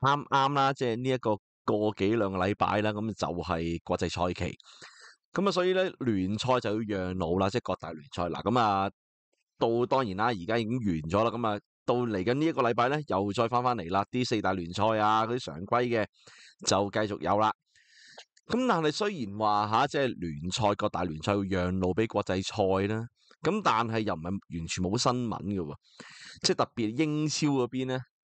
啱啱啦，即系呢一个个几两个礼拜啦，咁就系国际赛期，咁啊，所以咧联赛就要让路啦，即系各大联赛嗱，咁啊到当然啦，而家已经完咗啦，咁啊到嚟紧呢一个礼拜咧，又再翻翻嚟啦，啲四大联赛啊，嗰啲常规嘅就继续有啦。咁但系虽然话吓，即系联赛各大联赛要让路俾国际赛啦，咁但系又唔系完全冇新闻嘅喎，即系特别英超嗰边咧。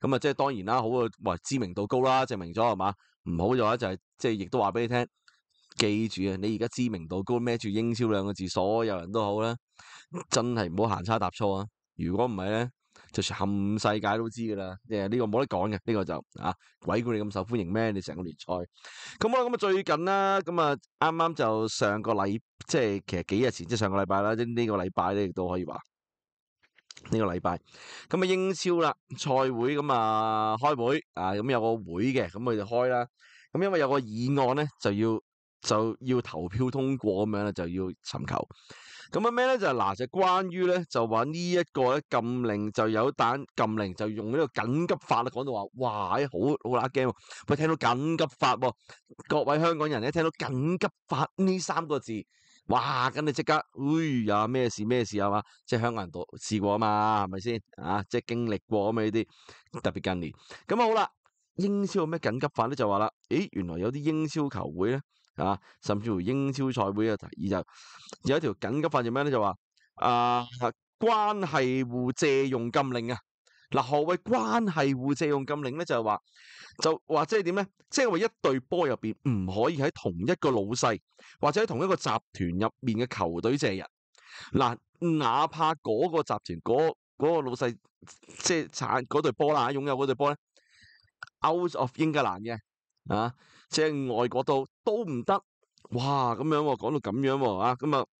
咁啊，即系當然啦，好啊，知名度高啦，證明咗係嘛，唔好嘅话就係，即係亦都話俾你聽，記住啊，你而家知名度高，孭住英超兩個字，所有人都好啦，真係唔好行差踏錯啊！如果唔係咧，就冚世界都知㗎啦，誒呢個冇得講嘅，呢個就啊，鬼叫你咁受歡迎咩？你成個聯賽，咁啊咁啊，最近啦，咁啊啱啱就上個禮，即係其實幾日前，即係上個禮拜啦，即呢個禮拜咧，亦都可以話。呢个礼拜咁啊英超啦，赛会咁啊开会啊，咁有个会嘅，咁佢就开啦。咁因为有个议案咧，就要就要投票通过咁样咧，就要寻求。咁啊咩咧？就嗱就关于咧，就话呢一个咧禁令就有单禁令，就用呢个紧急法啦，讲到话哇，好好乸惊喎！佢听到紧急法各位香港人咧听到紧急法呢三个字。哇！咁你即刻，哎呀咩事咩事啊嘛？即系香港人都試過啊嘛，係咪先？啊，即係經歷過咁樣呢啲，特別近年。咁好啦，英超有咩緊急法咧？就話啦，诶，原來有啲英超球會咧，啊甚至乎英超賽會啊，提议就有一條緊急法就咩咧？就話啊關係户借用禁令啊！嗱，何謂關係户借用禁令咧？就系話，就話即系點咧？即係話一隊波入边唔可以喺同一個老细或者喺同一個集團入面嘅球隊借人。嗱，哪怕嗰個集團、嗰嗰個老细即係产嗰隊波啦，擁有嗰隊波咧 o u t of 英格兰嘅啊，即係外國都都唔得。哇，咁樣喎，講到咁樣喎，啊，咁啊～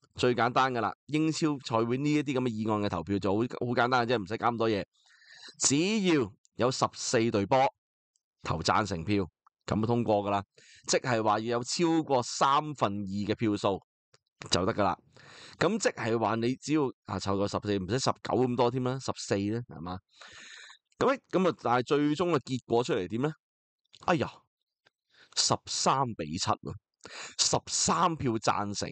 最简单噶啦，英超赛会呢一啲咁嘅议案嘅投票就好好简单嘅啫，唔使搞咁多嘢。只要有十四队波投赞成票，咁就通过噶啦。即系话要有超过三分二嘅票数就得噶啦。咁即系话你只要啊凑够十四，唔使十九咁多添啦，十四咧系嘛。咁咁啊，但系最终嘅结果出嚟点咧？哎呀，十三比七啊，十三票赞成。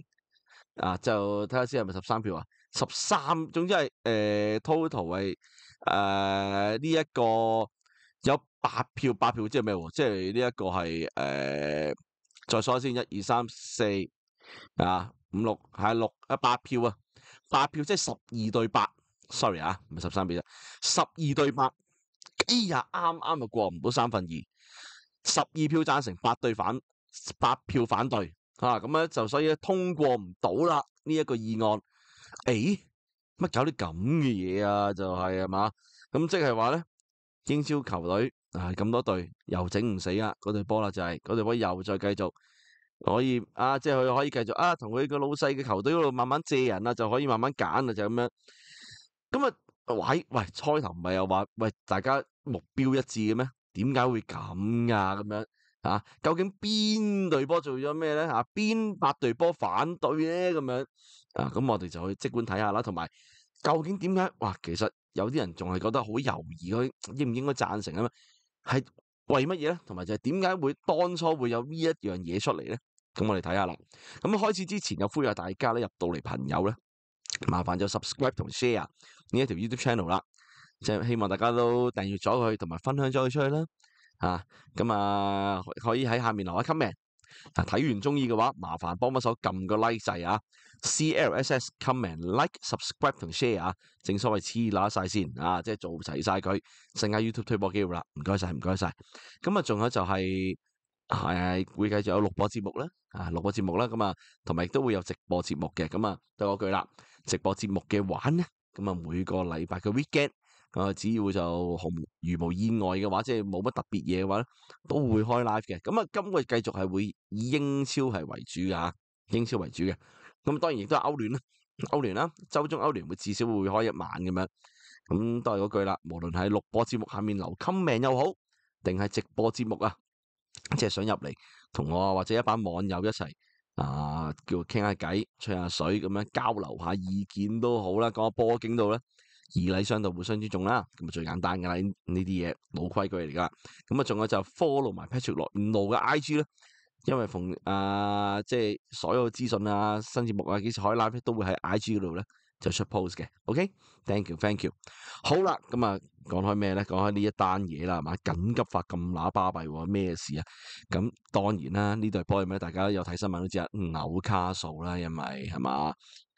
啊，就睇下先系咪十三票啊？十三，总之系诶，total 系诶呢一个有八票，八票即系咩？即系呢一个系诶，再数下先，一二三四啊，五六系六啊，八票啊，八票即系十二对八，sorry 啊，唔系十三票啫，十二对八，哎呀，啱啱就过唔到三分二，十二票赞成，八对反，八票反对。啊，咁咧就所以通过唔到啦呢一个议案。诶，乜搞啲咁嘅嘢啊？就系系嘛？咁即系话咧，英超球队啊咁多队又整唔死啊嗰队波啦就系嗰队波又再继续可以啊，即系佢可以继续啊，同佢个老细嘅球队嗰度慢慢借人啊，就可以慢慢拣啊，就咁样。咁啊，喂喂，开头唔系又话喂大家目标一致嘅咩？点解会咁噶？咁样？啊，究竟边队波做咗咩咧？啊，边八队波反对咧？咁样啊，咁我哋就去即管睇下啦。同埋，究竟点解？哇，其实有啲人仲系觉得好犹豫，应唔应该赞成啊？系为乜嘢咧？同埋就系点解会当初会有呢一样嘢出嚟咧？咁我哋睇下啦。咁开始之前，又呼吁大家咧入到嚟朋友咧，麻烦就 subscribe 同 share 呢一条 YouTube channel 啦。系希望大家都订阅咗佢，同埋分享咗佢出去啦。啊，咁啊可以喺下面留下 comment。睇完中意嘅話，麻煩幫帮手撳個 like 掣啊。CLS comment like subscribe 同 share 啊。正所謂黐乸晒先啊，即係做齊晒佢，剩下 YouTube 推播機會啦。唔該晒，唔該晒。咁啊，仲有就係系会計续有录播節目啦，啊录播節目啦。咁啊，同埋亦都會有直播節目嘅。咁啊，多句啦。直播節目嘅玩咧，咁啊每個禮拜嘅 weekend。啊，只要就毫如无意外嘅话，即系冇乜特别嘢嘅话咧，都会开 live 嘅。咁啊，今个月继续系会以英超系为主嘅英超为主嘅。咁当然亦都系欧联啦，欧联啦，周中欧联会至少会开一晚咁样。咁都系嗰句啦，无论喺录播节目下面留 comment 又好，定系直播节目啊，即系想入嚟同我或者一班网友一齐啊，叫倾下偈、吹下水咁样交流下意见都好啦，讲下波景度咧。以礼相道，互相尊重啦。咁啊，最簡單噶啦，呢啲嘢老規矩嚟噶。咁啊，仲有就 follow 埋 Patrick 落路嘅 IG 咧，因為逢啊即係所有資訊啊、新節目啊、幾 live 都會喺 IG 嗰度咧就出 post 嘅。OK，thank you，thank you。好啦，咁啊講開咩咧？講開呢一單嘢啦，係嘛緊急法咁乸巴閉，咩事啊？咁當然啦，呢对 p o i 大家有睇新聞都知，纽卡數啦，因為係嘛。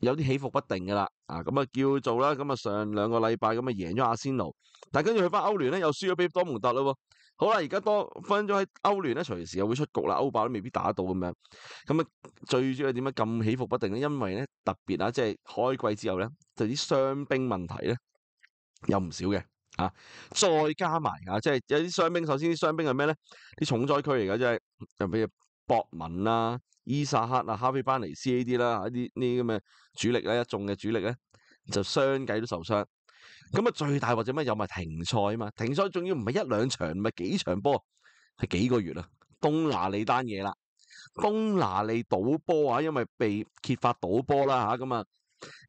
有啲起伏不定嘅啦，啊咁啊叫做啦，咁啊上兩個禮拜咁啊贏咗阿仙奴，但系跟住去翻歐聯咧又輸咗俾多蒙特咯喎，好啦，而家多分咗喺歐聯咧，隨時又會出局啦，歐霸都未必打到咁樣，咁啊最主要係點咁起伏不定咧？因為咧特別啊，即係開季之後咧，就啲傷兵問題咧有唔少嘅啊，再加埋啊，即係有啲傷兵，首先啲傷兵係咩咧？啲重災區嚟嘅系係，比如博文啦。伊萨克啊、哈菲班尼、斯呢啲啦，一啲呢啲咁嘅主力咧，一众嘅主力咧就相继都受伤，咁啊最大或者咩有咪停赛啊嘛？停赛仲要唔系一两场，唔系几场波，系几个月啦，东拿利单嘢啦，东拿利赌波啊，因为被揭发赌波啦吓，咁啊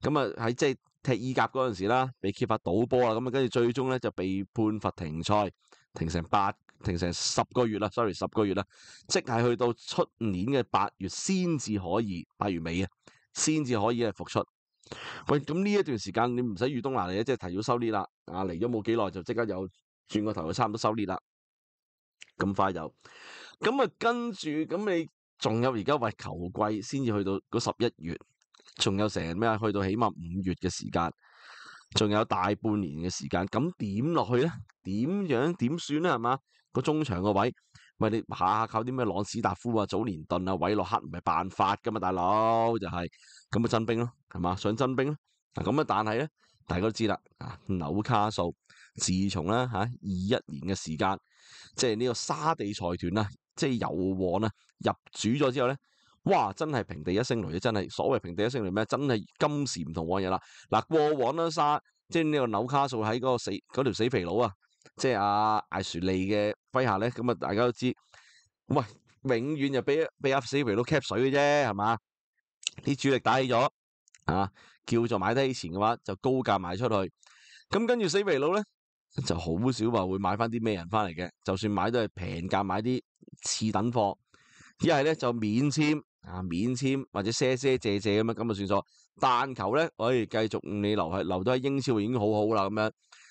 咁啊喺即系踢意甲嗰阵时啦，被揭发赌波啦，咁啊跟住最终咧就被判罚停赛，停成八。停成十个月啦，sorry，十个月啦，即系去到出年嘅八月先至可以，八月尾啊，先至可以系复出。喂，咁呢一段时间你唔使冬东嚟即系提早收呢啦。啊，嚟咗冇几耐就即刻又转个头，差唔多收呢啦，咁快就，咁啊，跟住咁你仲有而家喂球季先至去到嗰十一月，仲有成咩啊？去到起码五月嘅时间，仲有大半年嘅时间，咁点落去咧？点样点算咧？系嘛？个中场个位，咪你下下靠啲咩朗史达夫啊、早年顿啊、韦洛克唔系办法噶嘛，大佬就系咁啊，增兵咯，系嘛，想增兵咯。嗱咁啊，但系咧，大家都知啦，啊，纽卡素自从咧吓二一年嘅时间，即系呢个沙地财团啊，即系油王啦入主咗之后咧，哇，真系平地一声雷啊！真系所谓平地一声雷咩？真系今时唔同往日啦。嗱，过往啦，沙即系呢个纽卡素喺嗰个死嗰条死肥佬啊！即系阿艾殊利嘅麾下咧，咁啊，大家都知，喂，永远就俾俾阿死皮佬 p 水嘅啫，系嘛？啲主力打起咗，啊，叫做买低以前嘅话，就高价卖出去。咁跟住死皮佬咧，就好少话会买翻啲咩人翻嚟嘅，就算买都系平价买啲次等货，一系咧就免签啊，免签或者赊赊借借咁样，咁就算数，但求咧可以继续你留喺留到喺英超已经好好啦，咁样。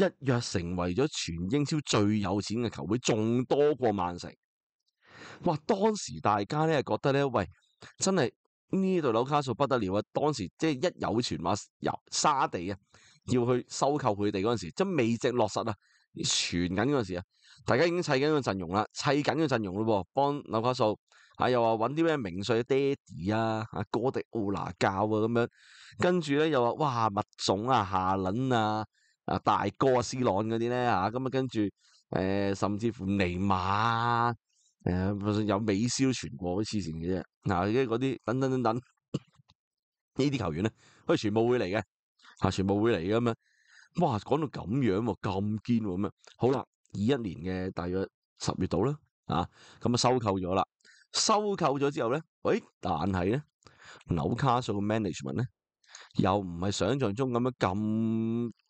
一躍成為咗全英超最有錢嘅球會，仲多過曼城。哇！當時大家咧覺得咧，喂，真係呢度纽卡素不得了啊！當時即係一有傳話由沙地啊，要去收購佢哋嗰陣時，即係未直落實啊，傳緊嗰陣時啊，大家已經砌緊個陣容啦，砌緊個陣容咯帮幫卡素啊，又話揾啲咩名帥爹哋啊，啊哥迪奧拿教啊咁樣，跟住咧又話哇物种啊，夏倫啊。啊大哥啊，斯朗嗰啲咧吓，咁啊跟住誒，甚至乎尼马诶、誒有美消全過啲黐線嘅啫，嗱啲嗰啲等等等等，呢啲球员咧，佢全部会嚟嘅嚇，全部会嚟嘅咁樣，哇，讲到咁样咁坚咁啊，好啦，二一年嘅大约十月度啦，啊，咁啊收购咗啦，收购咗之后咧，喂，但系咧，纽卡素嘅 management 咧，又唔系想象中咁样咁。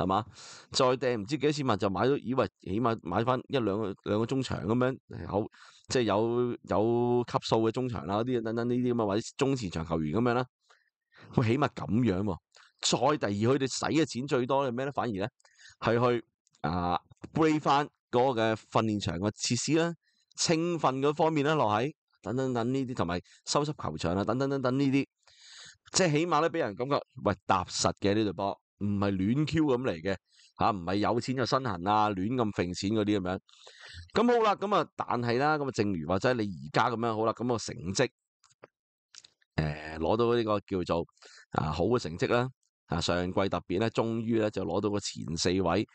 系嘛？再掟唔知几多千万就买咗，以为起码买翻一两个两个中场咁样，有即系有有级数嘅中场啦，啲等等呢啲咁啊，或者中前场球员咁样啦。喂，起码咁样喎。再第二，佢哋使嘅钱最多系咩咧？反而咧系去啊 b r e a k 翻嗰个嘅训练场嘅设施啦、清训嗰方面啦，落喺等等等呢啲，同埋收拾球场啊，等等等等呢啲，即系起码咧俾人感觉喂踏实嘅呢队波。唔系亂 Q 咁嚟嘅，吓唔係有錢就身痕啊，亂咁揈錢嗰啲咁樣。咁好啦，咁啊，但係啦，咁啊，正如或者你而家咁樣，好啦，咁個成績，誒攞到呢個叫做啊好嘅成績啦。啊上季特別咧，終於咧就攞到個前四位，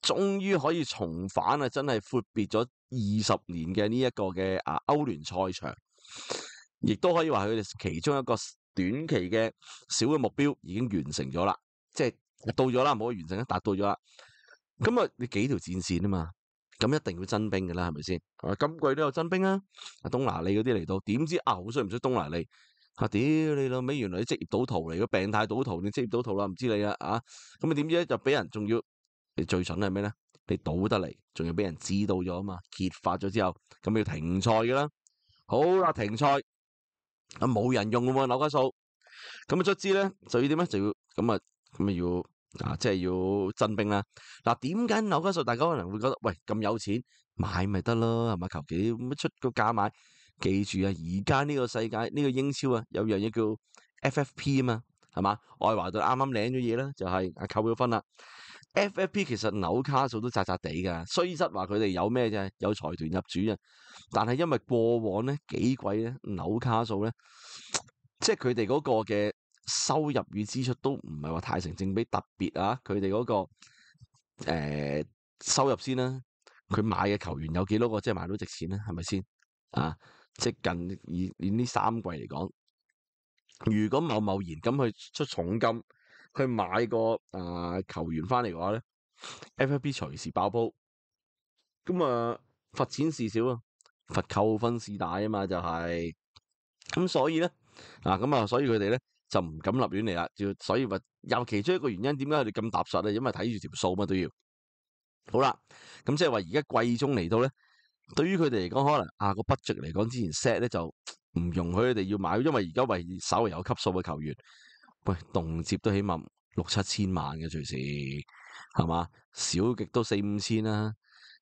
終於可以重返啊，真係闊別咗二十年嘅呢一個嘅啊歐聯賽場，亦都可以話佢哋其中一個短期嘅小嘅目標已經完成咗啦，即系到咗啦，冇完成啊，达到咗啦。咁啊，你几条战线啊嘛？咁一定要增兵噶啦，系咪先？啊，今季都有增兵啊。东拿利嗰啲嚟到，点知牛衰唔衰？东拿利啊，屌你老尾，原来啲职业赌徒嚟，个病态赌徒，你职业赌徒啦，唔知你啊啊。咁啊，点知咧就俾人仲要你最蠢系咩咧？你赌得嚟，仲要俾人知道咗啊嘛？揭发咗之后，咁要停赛噶啦。好啦，停赛咁冇人用个冇纽卡素，咁啊卒之咧就要点咧？就要咁啊。咁啊要啊，即系要增兵啦。嗱，点解纽卡素大家可能会觉得喂咁有钱买咪得咯，系咪？求其乜出个价买。记住啊，而家呢个世界呢个英超啊，有样嘢叫 FFP 啊嘛，系嘛？爱华顿啱啱领咗嘢啦，就系扣咗分啦。FFP 其实纽卡素都渣渣地噶，虽质话佢哋有咩啫？有财团入主啊，但系因为过往咧几季咧纽卡素咧，即系佢哋嗰个嘅。收入与支出都唔系话太成正比，特别啊！佢哋嗰诶、誒收入先啦，佢买嘅球员有几多个即系买到值钱咧？系咪先啊？即近以呢三季嚟讲，如果某某然咁去出重金去买个啊球员翻嚟嘅话咧 f A b 随时爆煲，咁啊罚钱事少啊，罚扣分事大啊嘛，就系咁所以咧嗱咁啊，所以佢哋咧。就唔敢立乱嚟啦，要所以话有其中一個原因，點解佢哋咁踏實咧？因為睇住條數嘛都要。好啦，咁即係話而家季中嚟到咧，對於佢哋嚟講，可能啊個筆籍嚟講，之前 set 咧就唔容許佢哋要買，因為而家為稍微有級數嘅球員，喂，動接都起碼六七千萬嘅隨時，係嘛？少極都四五千啦，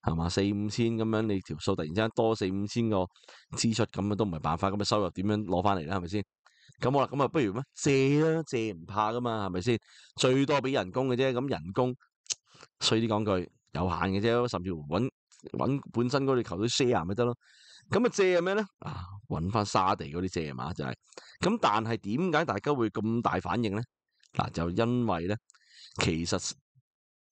係嘛？四五千咁樣，你條數突然之間多四五千個支出，咁都唔係辦法，咁嘅收入點樣攞翻嚟咧？係咪先？咁好啦，咁啊，不如咩借啦？借唔怕噶嘛，系咪先？最多俾人工嘅啫，咁人工衰啲讲句有限嘅啫，甚至搵搵本身嗰啲球都 share 咪得咯。咁啊，借系咩咧？啊，搵翻沙地嗰啲借嘛就系。咁但系点解大家会咁大反应咧？嗱，就因为咧，其实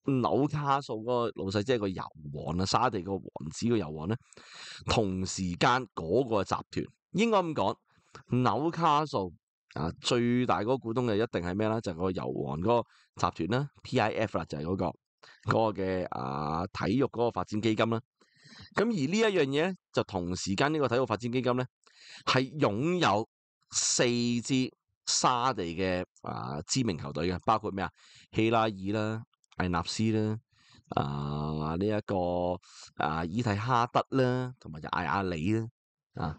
纽卡素嗰个老细即系个油王啊，沙地个王子个油王咧，同时间嗰个集团应该咁讲。纽卡素啊，最大嗰个股东嘅一定系咩咧？就个油王嗰个集团啦，P I F 啦，就系嗰个嗰个嘅啊体育嗰个发展基金啦。咁而呢一样嘢咧，就同时间呢个体育发展基金咧，系拥有四支沙地嘅啊知名球队嘅，包括咩啊？希拉尔啦、艾纳斯啦、啊呢一个啊伊蒂哈德啦，同埋就艾阿里啦。啊，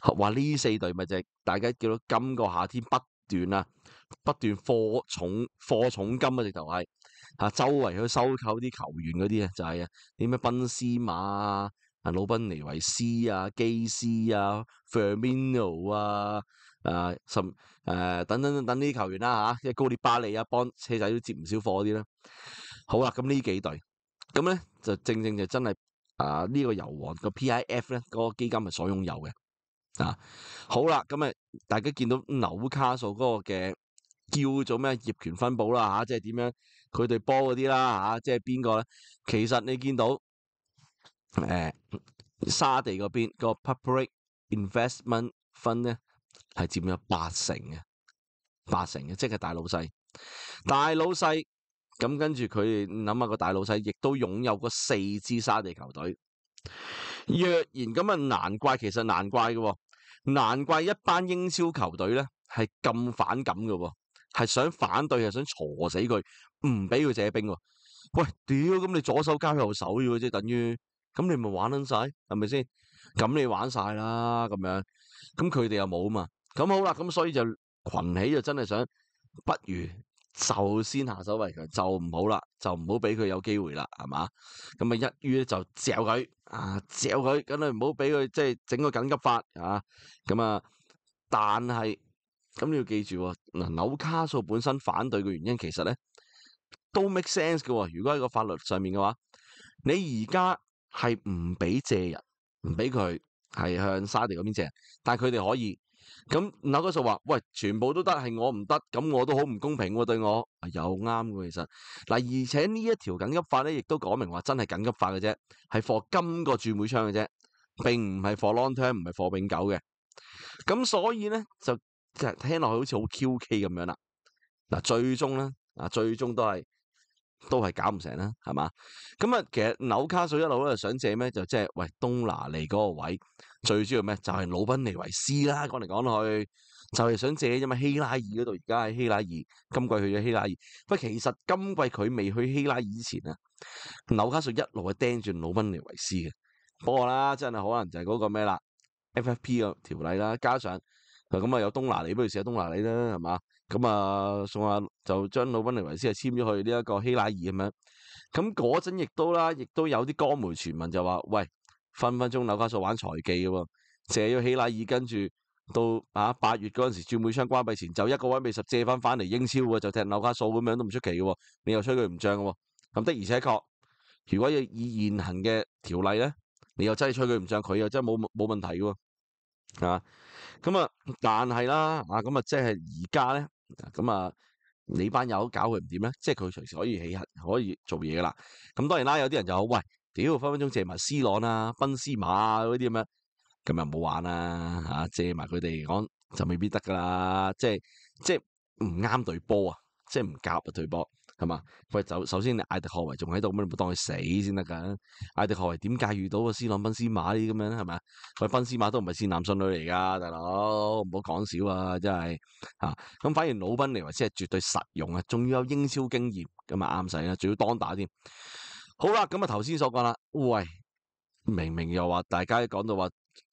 话呢四队咪就系大家叫到今个夏天不断啊，不断货重货重金啊，直头系，吓周围去收购啲球员嗰啲啊，就系啊，啲咩宾斯马啊、老宾尼维斯啊、基斯啊、f e r m i n o 啊，诶，甚诶，等等等等呢啲球员啦吓，即高列巴利啊，帮车仔都接唔少货啲啦。好啦，咁呢几队，咁咧就正正就真系。啊！呢个油王个 P.I.F 咧，嗰个基金系所拥有嘅。啊，好啦，咁啊，大家见到纽卡数嗰个嘅叫做咩？业权分布啦，吓，即系点样？佢哋波嗰啲啦，吓，即系边个咧？其实你见到诶沙地嗰边个 Public Investment 分咧，系占咗八成嘅，八成嘅，即系大老细，大老细。咁跟住佢谂下个大老细，亦都拥有个四支沙地球队。若然咁啊，难怪其实难怪嘅，难怪一班英超球队咧系咁反感嘅，系想反对，系想锄死佢，唔俾佢借兵。喂，屌，咁你左手交右手啫，等于咁你咪玩捻晒，系咪先？咁你玩晒啦，咁样，咁佢哋又冇嘛？咁好啦，咁所以就群起，就真系想，不如。就先下手為強，就唔好啦，就唔好俾佢有機會啦，係嘛？咁啊，一於咧就嚼佢，啊嚼佢，咁你唔好俾佢即係整個緊急法，啊咁啊。但係咁你要記住，嗱扭卡素本身反對嘅原因，其實咧都 make sense 嘅。如果喺個法律上面嘅話，你而家係唔俾借人，唔俾佢係向沙地嗰邊借，但系佢哋可以。咁纽卡素话：喂，全部都得，系我唔得，咁我都好唔公平喎。对我又啱嘅，其实嗱，而且呢一条紧急法咧，亦都讲明话真系紧急法嘅啫，系 for 今个转会窗嘅啫，并唔系 for long term，唔系 f 永久嘅。咁所以咧就就听落去好似好 Q K 咁样啦。嗱，最终咧啊，最终都系都系搞唔成啦，系嘛？咁啊，其实纽卡素一路咧想借咩，就即系喂东拿利嗰个位。最主要咩？就系鲁宾尼维斯啦，讲嚟讲去就系想借啫嘛。希拉尔嗰度而家喺希拉尔，今季去咗希拉尔。不过其实今季佢未去希拉尔以前啊，纽卡素一路系盯住鲁宾尼维斯嘅。不过啦，真系可能就系嗰个咩啦，FFP 嘅条例啦，加上咁啊有东拿里，不如写东拿里啦，系嘛？咁啊送下就将鲁宾尼维斯系签咗去呢一个希拉尔咁样。咁嗰阵亦都啦，亦都有啲江媒传闻就话喂。分分鐘纽卡素玩財技嘅喎，借咗希拉爾，跟住到啊八月嗰陣時轉會窗關閉前，就一個位未十借翻翻嚟英超嘅，就踢纽卡素咁樣都唔出奇嘅喎。你又吹佢唔涨嘅喎，咁的而且確，如果要以現行嘅條例咧，你又真係吹佢唔涨，佢又真係冇冇問題嘅喎。咁啊，但係啦，啊咁啊，即係而家咧，咁啊，你班友搞佢唔掂咧，即係佢隨時可以起行，可以做嘢噶啦。咁當然啦，有啲人就好喂。屌，分分鐘借埋斯朗啊、賓斯馬啊嗰啲咁樣，今唔冇玩啦嚇，借埋佢哋講就未必得噶啦，即係即係唔啱對波啊，即係唔夾啊對波系嘛？喂，首首先你艾迪何維仲喺度，咁你冇當佢死先得噶。艾迪何維點解遇到個斯朗、賓斯馬呢啲咁樣系係嘛？佢賓斯馬都唔係善男信女嚟噶，大佬唔好講少啊，真係吓咁反而老賓嚟話即係絕對實用啊，仲要有英超經驗咁啊啱使啦，仲要當打添。好啦，咁啊头先所讲啦，喂，明明又话大家讲到话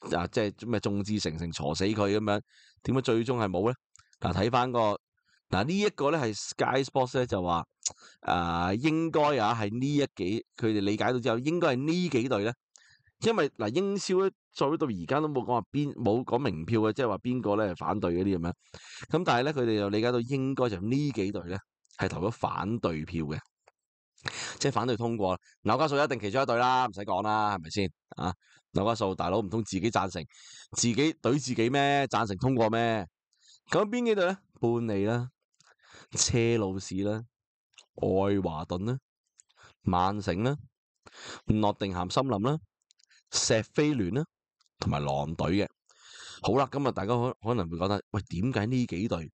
啊，即系咩众志成城锄死佢咁样，点解最终系冇咧？嗱，睇翻个嗱呢一个咧系 Sky Sports 咧就话啊，应该啊系呢一几，佢哋理解到之后，应该系呢几队咧，因为嗱英超咧，再到而家都冇讲话边冇讲明票嘅，即系话边个咧系反对嗰啲咁样，咁但系咧佢哋又理解到应该就呢几队咧系投咗反对票嘅。即系反对通过，纽加素一定其中一队啦，唔使讲啦，系咪先？啊，纽加素大佬唔通自己赞成自己怼自己咩？赞成通过咩？咁边几队咧？半利啦，车路士啦，爱华顿啦，曼城啦，诺定咸森林啦，石飞联啦，同埋狼队嘅。好啦，咁啊，大家可可能会觉得喂，点解呢几队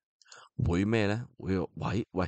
会咩咧？会喂喂？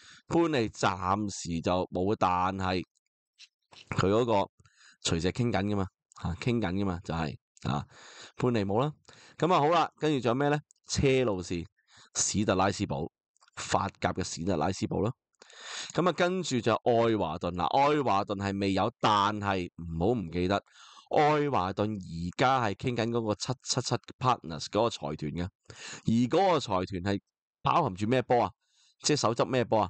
潘尼暫時就冇，但係佢嗰個隨時傾緊噶嘛，傾緊噶嘛就係啊潘尼冇啦，咁啊好啦，跟住仲有咩咧？車路士、史特拉斯堡、法甲嘅史特拉斯堡啦。咁啊跟住就愛華頓啦，愛華頓係未有，但係唔好唔記得愛華頓而家係傾緊嗰個七七七 partners 嗰個財團嘅，而嗰個財團係包含住咩波啊？即系手執咩波啊？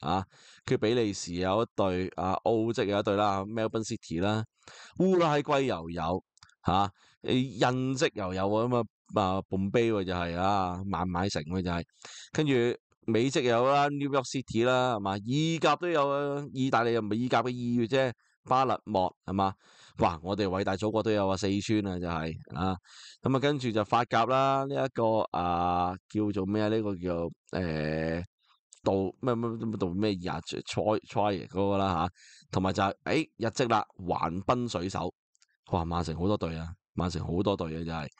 啊，佢比利時有一對，啊，澳籍有一對啦，Melbourne City 啦，烏拉圭又有吓、印式又有咁啊，啊半杯 m 就係啊，曼买城就係，跟住美式有啦，New York City 啦，系嘛，意甲都有啊，意大利又唔係意甲嘅意月啫，巴勒莫係嘛，哇，我哋偉大祖國都有啊，四川啊就係啊，咁啊，跟住就法甲啦，呢一個啊叫做咩啊，呢個叫做到咩咩咩到咩日 try try 嗰个啦吓，同埋就系诶日积啦，横滨水手，哇曼城好多队啊，曼城好多队啊，就系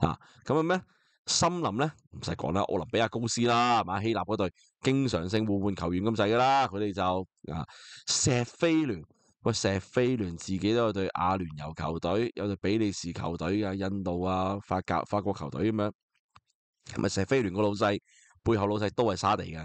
吓，咁啊咩森林咧唔使讲啦，奥林比亚高斯啦，系嘛希腊嗰队经常性互换球员咁滞噶啦，佢哋就啊石飞联喂石飞联自己都有队亚联游球队，有队比利时球队啊，印度啊法甲法国球队咁样，咪石飞联个老细背后老细都系沙地嘅。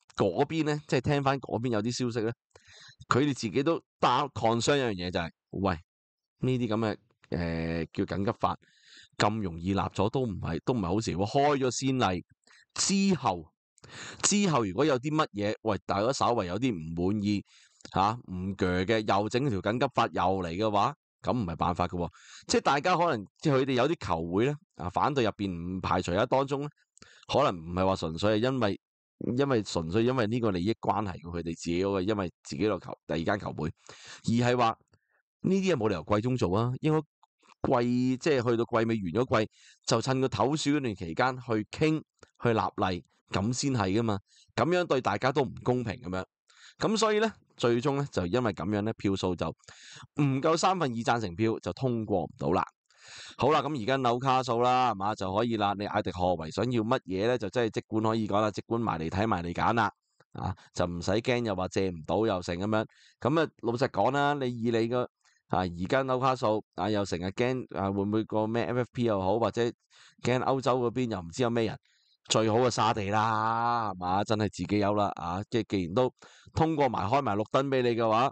嗰邊咧，即係聽翻嗰邊有啲消息咧，佢哋自己都打抗商一樣嘢就係，喂，呢啲咁嘅诶叫緊急法咁容易立咗都唔係都唔係好事喎，開咗先例之後，之後如果有啲乜嘢，喂，大家稍為有啲唔滿意吓唔锯嘅，又整條緊急法又嚟嘅話，咁唔係辦法嘅喎，即系大家可能即系佢哋有啲球會咧啊，反對入边唔排除啊，當中咧可能唔係話純粹係因為。因为纯粹因为呢个利益关系，佢哋自己嗰个，因为自己个球第二间球会，而系话呢啲嘢冇理由季中做啊。应该季即系去到季尾完咗季，就趁个投鼠嗰段期间去倾去立例，咁先系噶嘛。咁样对大家都唔公平咁样，咁所以咧最终咧就因为咁样咧票数就唔够三分二赞成票就通过唔到啦。好啦，咁而家纽卡数啦，系嘛就可以啦。你艾迪何为想要乜嘢咧？就真系即管可以讲啦，即管埋嚟睇，埋嚟拣啦，啊就唔使惊，又话借唔到又成咁样。咁啊，老实讲啦，你以你个啊而家纽卡数，啊又成日惊啊会唔会个咩 FFP 又好，或者惊欧洲嗰边又唔知有咩人，最好嘅沙地啦，系嘛真系自己有啦，啊即系既然都通过埋开埋绿灯俾你嘅话。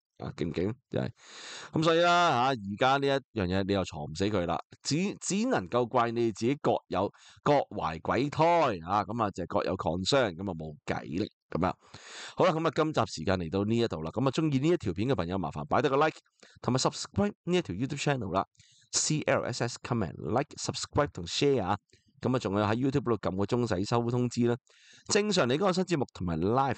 啊劲唔劲，就系咁所以啦吓，而家呢一樣嘢你又藏唔死佢啦，只只能夠怪你自己各有各懷鬼胎啊，咁啊就各有創傷，咁啊冇計啦咁樣。好啦，咁啊今集時間嚟到呢一度啦，咁啊中意呢一條片嘅朋友，麻煩擺得個 like 同埋 subscribe 呢一條 YouTube channel 啦，CLSS comment like subscribe 同 share 啊，咁啊仲有喺 YouTube 度撳個鐘仔收通知啦。正常你嗰個新節目同埋 live。